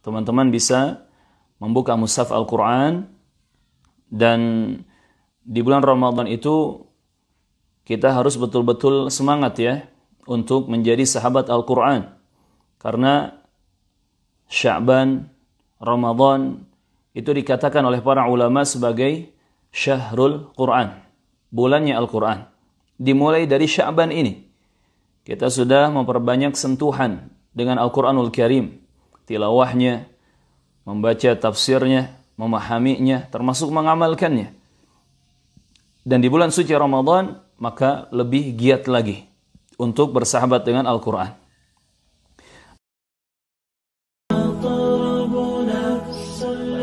teman-teman bisa membuka mushaf Al-Quran dan di bulan Ramadan itu kita harus betul-betul semangat ya untuk menjadi sahabat Al-Quran karena Sya'ban, Ramadan itu dikatakan oleh para ulama sebagai Syahrul Quran, bulannya Al-Quran. Dimulai dari Sya'ban ini, kita sudah memperbanyak sentuhan dengan Al-Quranul Karim, tilawahnya, membaca tafsirnya, memahaminya, termasuk mengamalkannya. Dan di bulan suci Ramadan, maka lebih giat lagi untuk bersahabat dengan Al-Quran.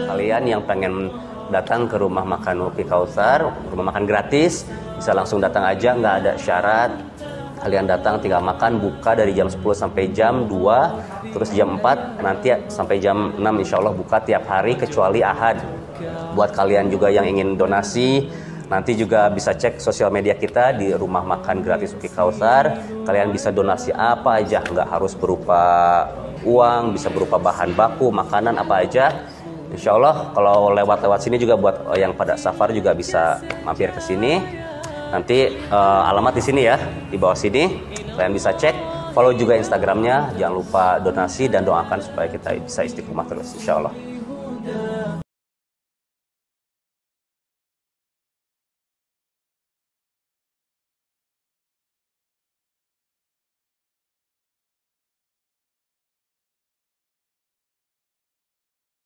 Kalian yang pengen datang ke rumah makan Wopi Kautsar, rumah makan gratis, bisa langsung datang aja, nggak ada syarat, kalian datang tinggal makan buka dari jam 10 sampai jam 2 terus jam 4 nanti sampai jam 6 insya Allah buka tiap hari kecuali ahad buat kalian juga yang ingin donasi Nanti juga bisa cek sosial media kita di rumah makan gratis Uki Kausar. Kalian bisa donasi apa aja, nggak harus berupa uang, bisa berupa bahan baku, makanan apa aja. Insya Allah kalau lewat-lewat sini juga buat yang pada safar juga bisa mampir ke sini. Nanti uh, alamat di sini ya, di bawah sini. Kalian bisa cek, follow juga Instagramnya. Jangan lupa donasi dan doakan supaya kita bisa istiqomah terus, insya Allah.